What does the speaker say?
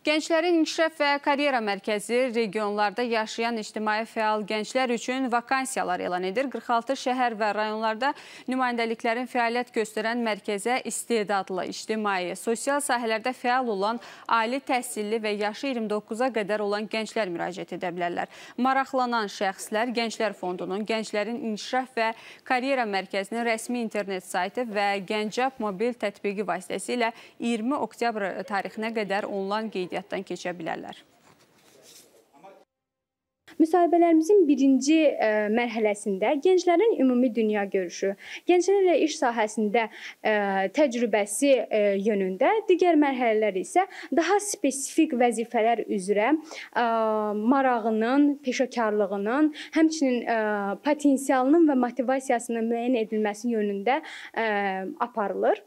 Gənclərin İnkişaf və Karyera Mərkəzi regionlarda yaşayan ictimai fəal gənclər üçün vakansiyalar elan edir. 46 şəhər və rayonlarda nümayəndəliklərin fəaliyyət göstərən mərkəzə istedadlı, ictimai, sosial sahələrdə fəal olan ali təhsilli və yaşı 29-a qədər olan gənclər müraciət edə bilərlər. Maraqlanan şəxslər Gənclər Fondunun, Gənclərin İnkişaf və Karyera Mərkəzinin rəsmi internet saytı və Gəncab mobil tətbiqi vasitəsilə 20 oktyabr tarixinə qədər onlayn qeydiyyat qeydiyyatdan keçə bilərlər. Müsahibələrimizin birinci ə, e, mərhələsində gənclərin ümumi dünya görüşü, gənclərlə iş sahəsində ə, e, təcrübəsi ə, e, yönündə, digər mərhələlər isə daha spesifik vəzifələr üzrə ə, marağının, peşəkarlığının, həmçinin ə, potensialının və motivasiyasının müəyyən edilməsi yönündə ə, aparılır.